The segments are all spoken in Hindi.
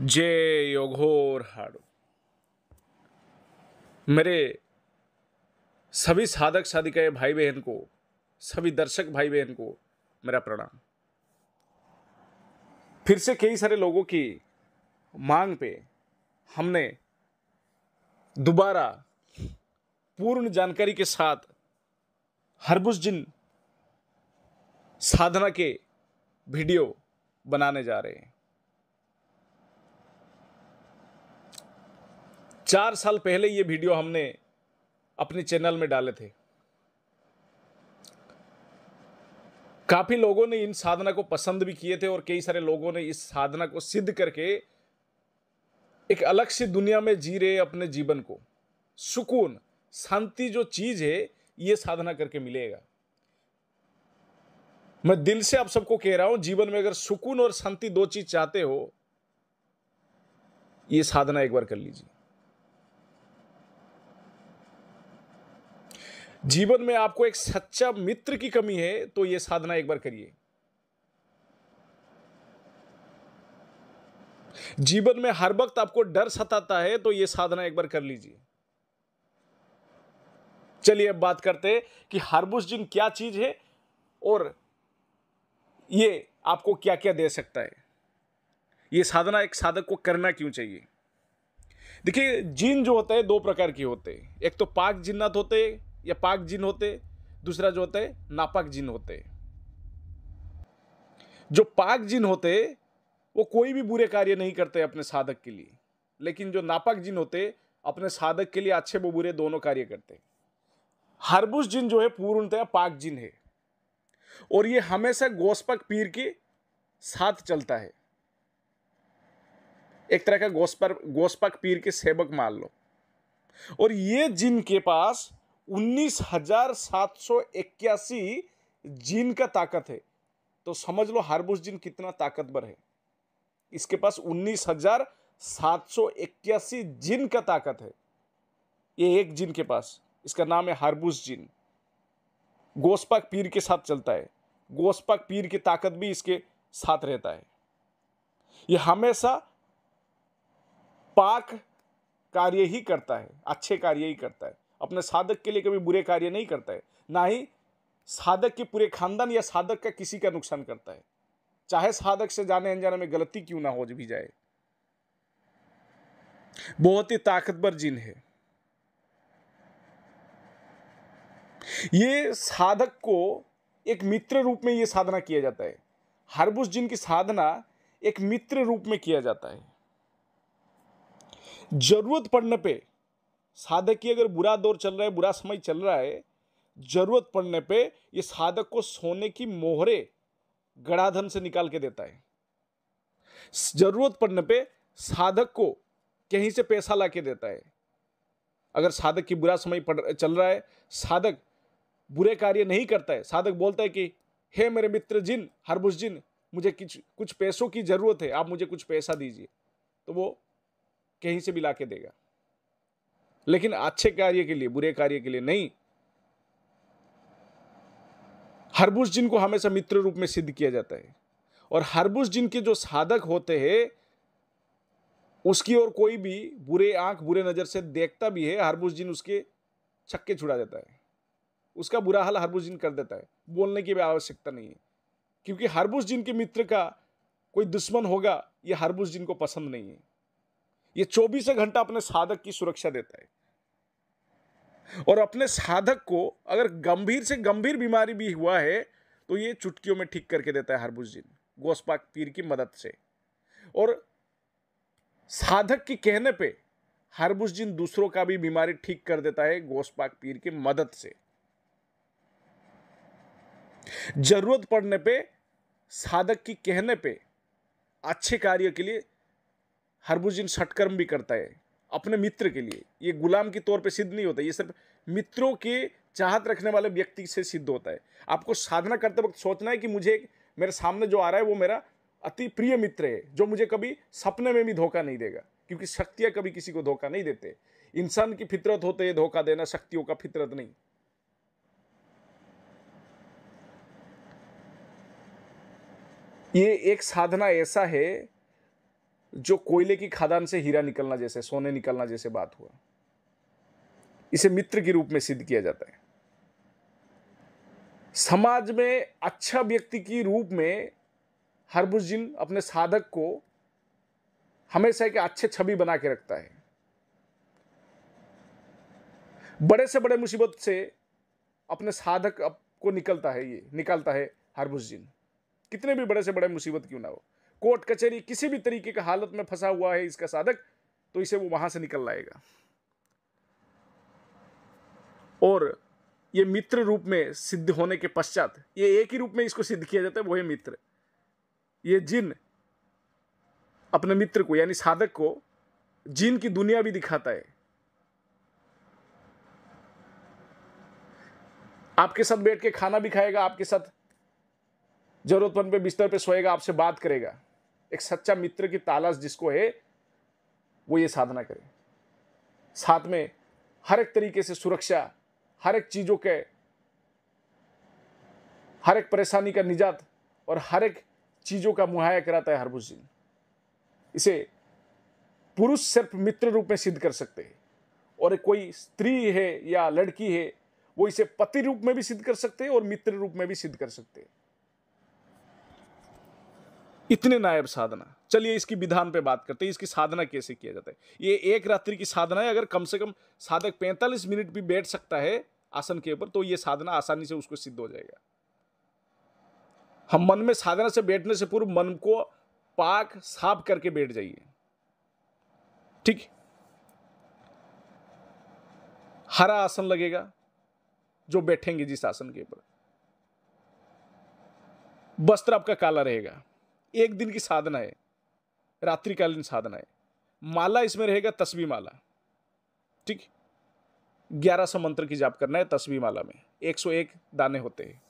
जय योघोर हाड़ो मेरे सभी साधक साधिकाएं भाई बहन को सभी दर्शक भाई बहन को मेरा प्रणाम फिर से कई सारे लोगों की मांग पे हमने दोबारा पूर्ण जानकारी के साथ हरबुज जिन साधना के वीडियो बनाने जा रहे हैं चार साल पहले ये वीडियो हमने अपने चैनल में डाले थे काफ़ी लोगों ने इन साधना को पसंद भी किए थे और कई सारे लोगों ने इस साधना को सिद्ध करके एक अलग सी दुनिया में जी रहे अपने जीवन को सुकून शांति जो चीज़ है ये साधना करके मिलेगा मैं दिल से आप सबको कह रहा हूं जीवन में अगर सुकून और शांति दो चीज़ चाहते हो ये साधना एक बार कर लीजिए जीवन में आपको एक सच्चा मित्र की कमी है तो यह साधना एक बार करिए जीवन में हर वक्त आपको डर सताता है तो यह साधना एक बार कर लीजिए चलिए अब बात करते कि जिन क्या चीज है और ये आपको क्या क्या दे सकता है ये साधना एक साधक को करना क्यों चाहिए देखिए जीन जो होता है दो प्रकार के होते हैं एक तो पाक जिन्नात होते हैं या पाक जिन होते दूसरा जो होते नापाक जिन होते जो पाक जिन होते वो कोई भी बुरे कार्य नहीं करते अपने साधक के लिए लेकिन जो नापाक जिन होते अपने साधक के लिए अच्छे वो बुरे दोनों कार्य करते हरबुस जिन जो है पूर्णतः पाक जिन है और ये हमेशा गोस्पक पीर के साथ चलता है एक तरह का गोस्पर गोस्पक पीर के सेवक मान लो और ये जिन के पास उन्नीस हजार सात सौ इक्यासी जीन का ताकत है तो समझ लो हार्बोस जीन कितना ताकतवर है इसके पास उन्नीस हजार सात सौ इक्यासी जिन का ताकत है ये एक जिन के पास इसका नाम है हार्बोस जिन गोसपाक पीर के साथ चलता है गोसपाक पीर की ताकत भी इसके साथ रहता है यह हमेशा पाक कार्य ही करता है अच्छे कार्य ही करता है अपने साधक के लिए कभी बुरे कार्य नहीं करता है ना ही साधक के पूरे खानदान या साधक का किसी का नुकसान करता है चाहे साधक से जाने अनजाने में गलती क्यों ना हो भी जाए बहुत ही ताकतवर जिन है ये साधक को एक मित्र रूप में यह साधना किया जाता है हरबुस जिन की साधना एक मित्र रूप में किया जाता है जरूरत पड़ने पे साधक की अगर बुरा दौर चल रहा है बुरा समय चल रहा है जरूरत पड़ने पे ये साधक को सोने की मोहरे गड़ाधन से निकाल के देता है जरूरत पड़ने पे साधक को कहीं से पैसा ला के देता है अगर साधक की बुरा समय पड़ चल रहा है साधक बुरे कार्य नहीं करता है साधक बोलता है कि हे मेरे मित्र जिन हरबुश जिन मुझे कुछ कुछ पैसों की ज़रूरत है आप मुझे कुछ पैसा दीजिए तो वो कहीं से भी ला के देगा लेकिन अच्छे कार्य के लिए बुरे कार्य के लिए नहीं हरबुज जिन को हमेशा मित्र रूप में सिद्ध किया जाता है और हरबुज जिन के जो साधक होते हैं उसकी ओर कोई भी बुरे आंख बुरे नज़र से देखता भी है हरबुज जिन उसके छक्के छुड़ा जाता है उसका बुरा हाल हरबुज जिन कर देता है बोलने की भी आवश्यकता नहीं है क्योंकि हरबुज जिन के मित्र का कोई दुश्मन होगा यह हरबुज जिन को पसंद नहीं है ये चौबीस घंटा अपने साधक की सुरक्षा देता है और अपने साधक को अगर गंभीर से गंभीर बीमारी भी हुआ है तो ये चुटकियों में ठीक करके देता है हरबुज जिन गोसपाक पीर की मदद से और साधक के कहने पे हरबुज जिन दूसरों का भी बीमारी ठीक कर देता है गोसपाक पीर की मदद से जरूरत पड़ने पे साधक की कहने पे अच्छे कार्य के लिए हरभुजिन सटकर्म भी करता है अपने मित्र के लिए ये गुलाम के तौर पे सिद्ध नहीं होता ये सिर्फ मित्रों के चाहत रखने वाले व्यक्ति से सिद्ध होता है आपको साधना करते वक्त सोचना है कि मुझे मेरे सामने जो आ रहा है वो मेरा अति प्रिय मित्र है जो मुझे कभी सपने में भी धोखा नहीं देगा क्योंकि शक्तियाँ कभी किसी को धोखा नहीं देते इंसान की फितरत होते है धोखा देना शक्तियों का फितरत नहीं ये एक साधना ऐसा है जो कोयले की खादान से हीरा निकलना जैसे सोने निकलना जैसे बात हुआ इसे मित्र के रूप में सिद्ध किया जाता है समाज में अच्छा व्यक्ति की रूप में हरबुजिन अपने साधक को हमेशा एक अच्छे छवि बना के रखता है बड़े से बड़े मुसीबत से अपने साधक को निकलता है ये निकालता है हरबुजिन कितने भी बड़े से बड़े मुसीबत क्यों ना हो कोर्ट कचहरी किसी भी तरीके की हालत में फंसा हुआ है इसका साधक तो इसे वो वहां से निकल लाएगा और ये मित्र रूप में सिद्ध होने के पश्चात ये एक ही रूप में इसको सिद्ध किया जाता है वो है मित्र ये जिन अपने मित्र को यानी साधक को जिन की दुनिया भी दिखाता है आपके साथ बैठ के खाना भी खाएगा आपके साथ जरूरतमंद पे बिस्तर पे सोएगा आपसे बात करेगा एक सच्चा मित्र की तालाश जिसको है वो ये साधना करे साथ में हर एक तरीके से सुरक्षा हर एक चीज़ों के हर एक परेशानी का निजात और हर एक चीज़ों का मुहैया कराता है हरभुज जी इसे पुरुष सिर्फ मित्र रूप में सिद्ध कर सकते हैं और कोई स्त्री है या लड़की है वो इसे पति रूप में भी सिद्ध कर सकते हैं और मित्र रूप में भी सिद्ध कर सकते हैं इतने नायब साधना चलिए इसकी विधान पे बात करते हैं इसकी साधना कैसे किया जाता है ये एक रात्रि की साधना है अगर कम से कम साधक 45 मिनट भी बैठ सकता है आसन के ऊपर तो ये साधना आसानी से उसको सिद्ध हो जाएगा हम मन में साधना से बैठने से पूर्व मन को पाक साफ करके बैठ जाइए ठीक हरा आसन लगेगा जो बैठेंगे जिस आसन के ऊपर वस्त्र आपका काला रहेगा एक दिन की साधना है रात्रिकालीन साधना है माला इसमें रहेगा तस्वीर माला ठीक ग्यारह सौ मंत्र की जाप करना है तस्वी माला में एक सौ एक दाने होते हैं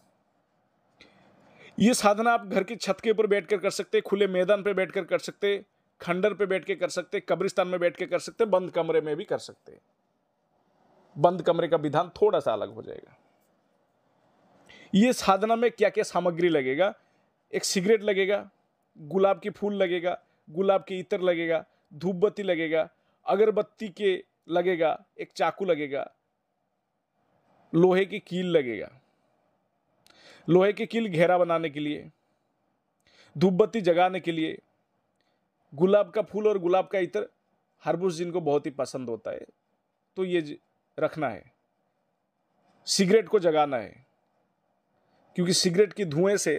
ये साधना आप घर की छत के ऊपर बैठ कर सकते हैं खुले मैदान पर बैठ कर सकते सकते खंडर पर बैठ के कर सकते कब्रिस्तान में बैठ के कर सकते बंद कमरे में भी कर सकते बंद कमरे का विधान थोड़ा सा अलग हो जाएगा ये साधना में क्या क्या सामग्री लगेगा एक सिगरेट लगेगा गुलाब के फूल लगेगा गुलाब के इतर लगेगा धूपबत्ती लगेगा अगरबत्ती के लगेगा एक चाकू लगेगा लोहे की कील लगेगा लोहे की कील घेरा बनाने के लिए धूपबत्ती जगाने के लिए गुलाब का फूल और गुलाब का इतर हरबुज जिनको बहुत ही पसंद होता है तो ये रखना है सिगरेट को जगाना है क्योंकि सिगरेट की धुएं से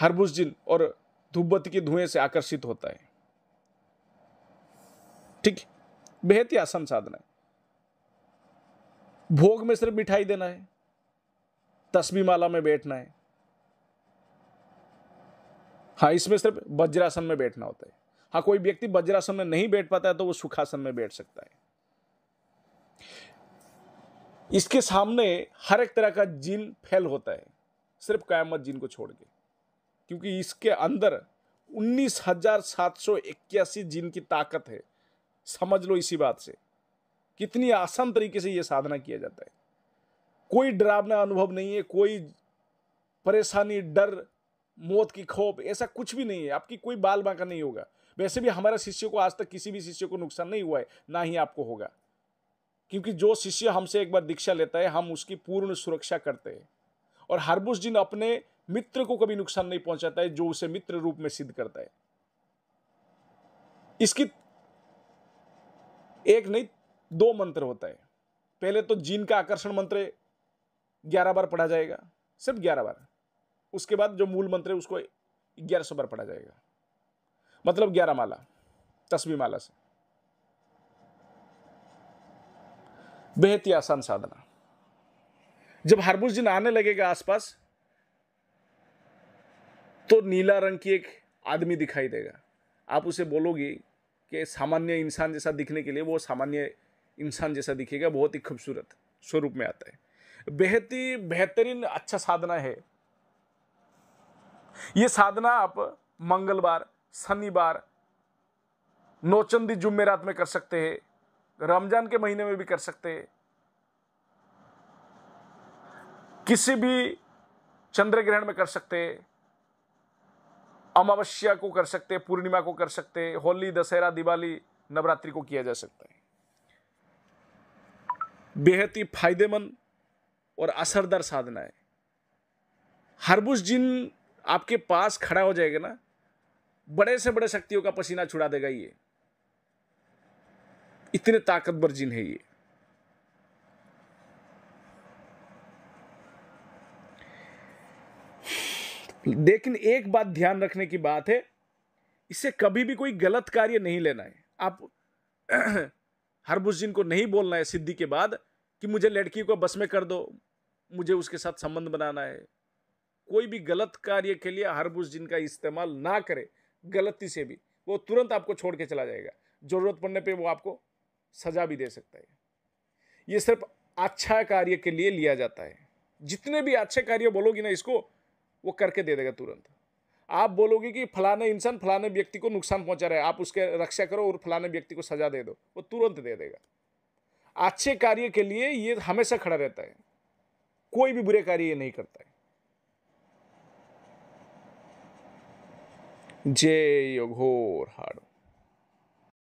हरबुस जिन और धूपबत्ती के धुएं से आकर्षित होता है ठीक बेहद ही आसान साधना है भोग में सिर्फ मिठाई देना है तस्वी माला में बैठना है हाँ इसमें सिर्फ वज्रासन में बैठना होता है हाँ कोई व्यक्ति वज्रासन में नहीं बैठ पाता है तो वो सुखासन में बैठ सकता है इसके सामने हर एक तरह का जिन फैल होता है सिर्फ कायमत जिन को छोड़ के क्योंकि इसके अंदर उन्नीस हजार सात सौ इक्यासी जिन की ताकत है समझ लो इसी बात से कितनी आसान तरीके से यह साधना किया जाता है कोई डरावना अनुभव नहीं है कोई परेशानी डर मौत की खौफ ऐसा कुछ भी नहीं है आपकी कोई बाल बांका नहीं होगा वैसे भी हमारे शिष्य को आज तक किसी भी शिष्य को नुकसान नहीं हुआ है ना ही आपको होगा क्योंकि जो शिष्य हमसे एक बार दीक्षा लेता है हम उसकी पूर्ण सुरक्षा करते हैं और हरबुश जिन अपने मित्र को कभी नुकसान नहीं पहुंचाता है जो उसे मित्र रूप में सिद्ध करता है इसकी एक नहीं दो मंत्र होता है पहले तो जीन का आकर्षण मंत्र ग्यारह बार पढ़ा जाएगा सिर्फ ग्यारह बार उसके बाद जो मूल मंत्र है उसको ग्यारह सौ बार पढ़ा जाएगा मतलब ग्यारह माला तस्वीर माला से बेहद ही आसान साधना जब हरबुज जिन आने लगेगा आसपास तो नीला रंग की एक आदमी दिखाई देगा आप उसे बोलोगे कि सामान्य इंसान जैसा दिखने के लिए वो सामान्य इंसान जैसा दिखेगा बहुत ही खूबसूरत स्वरूप में आता है बेहत ही बेहतरीन अच्छा साधना है ये साधना आप मंगलवार शनिवार नौचंदी जुम्मेरात में कर सकते हैं रमजान के महीने में भी कर सकते हैं किसी भी चंद्र ग्रहण में कर सकते हैं अमावस्या को कर सकते हैं पूर्णिमा को कर सकते हैं होली दशहरा दिवाली नवरात्रि को किया जा सकता है बेहद ही फायदेमंद और असरदार साधना है हरबुज जिन आपके पास खड़ा हो जाएगा ना बड़े से बड़े शक्तियों का पसीना छुड़ा देगा ये इतने ताकतवर जिन है ये लेकिन एक बात ध्यान रखने की बात है इसे कभी भी कोई गलत कार्य नहीं लेना है आप हरबुजिन को नहीं बोलना है सिद्धि के बाद कि मुझे लड़की को बस में कर दो मुझे उसके साथ संबंध बनाना है कोई भी गलत कार्य के लिए हरबुजिन का इस्तेमाल ना करे गलती से भी वो तुरंत आपको छोड़ के चला जाएगा ज़रूरत पड़ने पे वो आपको सजा भी दे सकता है ये सिर्फ अच्छा कार्य के लिए लिया जाता है जितने भी अच्छे कार्य बोलोगी ना इसको वो करके दे देगा तुरंत आप बोलोगे कि फलाने इंसान फलाने व्यक्ति को नुकसान पहुंचा रहे आप उसके रक्षा करो और फलाने व्यक्ति को सजा दे दो वो तुरंत दे देगा अच्छे कार्य के लिए ये हमेशा खड़ा रहता है कोई भी बुरे कार्य ये नहीं करता है जय घोर हाड़